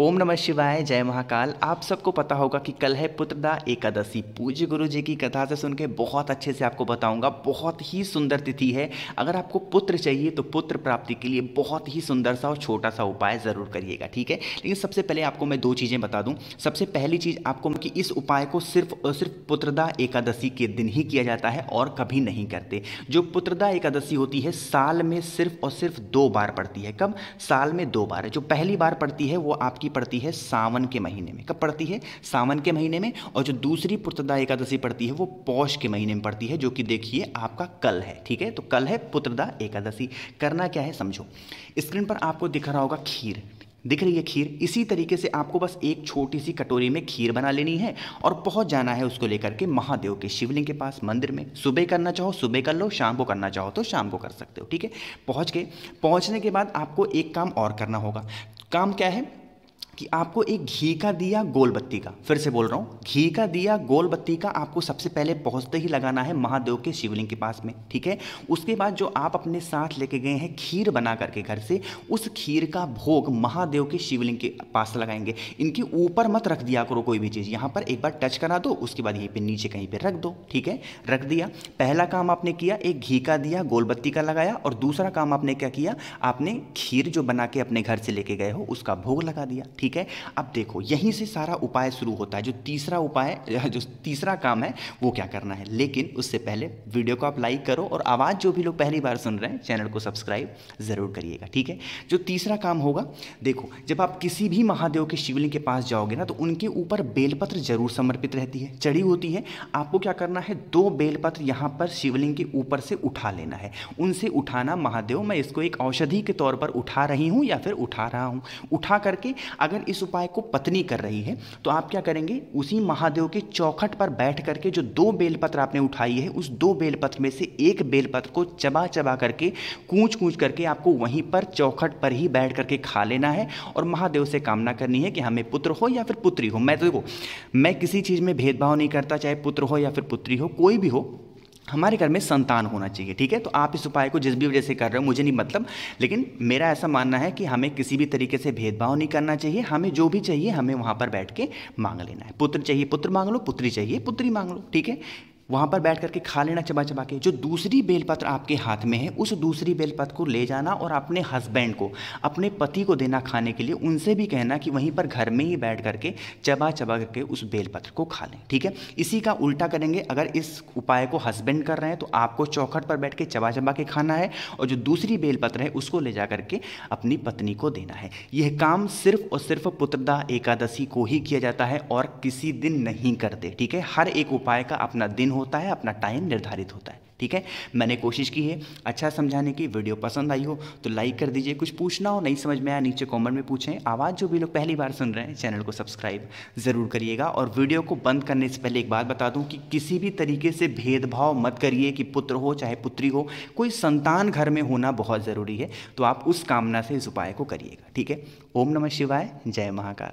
ओम नमः शिवाय जय महाकाल आप सबको पता होगा कि कल है पुत्रदा एकादशी पूज्य गुरु जी की कथा से सुन के बहुत अच्छे से आपको बताऊंगा बहुत ही सुंदर तिथि है अगर आपको पुत्र चाहिए तो पुत्र प्राप्ति के लिए बहुत ही सुंदर सा और छोटा सा उपाय ज़रूर करिएगा ठीक है लेकिन सबसे पहले आपको मैं दो चीज़ें बता दूँ सबसे पहली चीज़ आपको कि इस उपाय को सिर्फ और सिर्फ पुत्रदा एकादशी के दिन ही किया जाता है और कभी नहीं करते जो पुत्रदा एकादशी होती है साल में सिर्फ और सिर्फ दो बार पड़ती है कब साल में दो बार जो पहली बार पड़ती है वो आपकी की पड़ती है सावन के महीने में कब पड़ती है सावन के महीने में और जो दूसरी पुत्रदा एकादशी पड़ती है वो पौष के महीने में पड़ती है जो कि देखिए आपका कल है ठीक है तो कल है पुत्रदा एकादशी करना क्या है समझो स्क्रीन पर आपको दिख रहा होगा खीर दिख रही है खीर इसी तरीके से आपको बस एक छोटी सी कटोरी में खीर बना लेनी है और पहुंच जाना है उसको लेकर के महादेव के शिवलिंग के पास मंदिर में सुबह करना चाहो सुबह कर लो शाम को करना चाहो तो शाम को कर सकते हो ठीक है पहुंच के पहुंचने के बाद आपको एक काम और करना होगा काम क्या है कि आपको एक घी का दिया गोल बत्ती का फिर से बोल रहा हूँ घी का दिया गोल बत्ती का आपको सबसे पहले पहुँचते ही लगाना है महादेव के शिवलिंग के पास में ठीक है उसके बाद जो आप अपने साथ लेके गए हैं खीर बना करके घर से उस खीर का भोग महादेव के शिवलिंग के पास लगाएंगे इनके ऊपर मत रख दिया करो कोई भी चीज़ यहाँ पर एक बार टच करा दो उसके बाद यहीं पर नीचे कहीं पर रख दो ठीक है रख दिया पहला काम आपने किया एक घी का दिया गोल बत्ती का लगाया और दूसरा काम आपने क्या किया आपने खीर जो बना के अपने घर से लेके गए हो उसका भोग लगा दिया ठीक ठीक है अब देखो यहीं से सारा उपाय शुरू होता है जो तीसरा उपाय जो तीसरा काम है वो क्या करना है लेकिन उससे पहले वीडियो को आप लाइक करो और आवाज़ जो भी लोग पहली बार सुन रहे हैं चैनल को सब्सक्राइब ज़रूर करिएगा ठीक है जो तीसरा काम होगा देखो जब आप किसी भी महादेव के शिवलिंग के पास जाओगे ना तो उनके ऊपर बेलपत्र जरूर समर्पित रहती है चढ़ी होती है आपको क्या करना है दो बेलपत्र यहाँ पर शिवलिंग के ऊपर से उठा लेना है उनसे उठाना महादेव मैं इसको एक औषधि के तौर पर उठा रही हूँ या फिर उठा रहा हूँ उठा करके अगर अगर इस उपाय को पत्नी कर रही है तो आप क्या करेंगे उसी महादेव के चौखट पर बैठ करके जो दो बेलपत्र आपने उठाई है उस दो बेलपत्र में से एक बेलपत्र को चबा चबा करके कूच कूच करके आपको वहीं पर चौखट पर ही बैठ करके खा लेना है और महादेव से कामना करनी है कि हमें पुत्र हो या फिर पुत्री हो मैं तो देखो मैं किसी चीज़ में भेदभाव नहीं करता चाहे पुत्र हो या फिर पुत्री हो कोई भी हो हमारे घर में संतान होना चाहिए ठीक है तो आप इस उपाय को जिस भी वजह से कर रहे हो मुझे नहीं मतलब लेकिन मेरा ऐसा मानना है कि हमें किसी भी तरीके से भेदभाव नहीं करना चाहिए हमें जो भी चाहिए हमें वहाँ पर बैठ के मांग लेना है पुत्र चाहिए पुत्र मांग लो पुत्री चाहिए पुत्री मांग लो ठीक है वहाँ पर बैठ करके खा लेना चबा चबा के जो दूसरी बेलपत्र आपके हाथ में है उस दूसरी बेलपत्र को ले जाना और अपने हस्बैंड को अपने पति को देना खाने के लिए उनसे भी कहना कि वहीं पर घर में ही बैठ करके चबा चबा करके उस बेलपत्र को खा लें ठीक है इसी का उल्टा करेंगे अगर इस उपाय को हस्बैंड कर रहे हैं तो आपको चौखट पर बैठ के चबा चबा के खाना है और जो दूसरी बेलपत्र है उसको ले जा करके अपनी पत्नी को देना है यह काम सिर्फ और सिर्फ पुत्रदा एकादशी को ही किया जाता है और किसी दिन नहीं करते ठीक है हर एक उपाय का अपना दिन होता है अपना टाइम निर्धारित होता है ठीक है मैंने कोशिश की है अच्छा समझाने की वीडियो पसंद आई हो तो लाइक कर दीजिए कुछ पूछना हो नहीं समझ में आया नीचे कमेंट में पूछें आवाज़ जो भी लोग पहली बार सुन रहे हैं चैनल को सब्सक्राइब ज़रूर करिएगा और वीडियो को बंद करने से पहले एक बात बता दूं कि किसी भी तरीके से भेदभाव मत करिए कि पुत्र हो चाहे पुत्री हो कोई संतान घर में होना बहुत ज़रूरी है तो आप उस कामना से इस उपाय को करिएगा ठीक है ओम नमः शिवाय जय महाकाल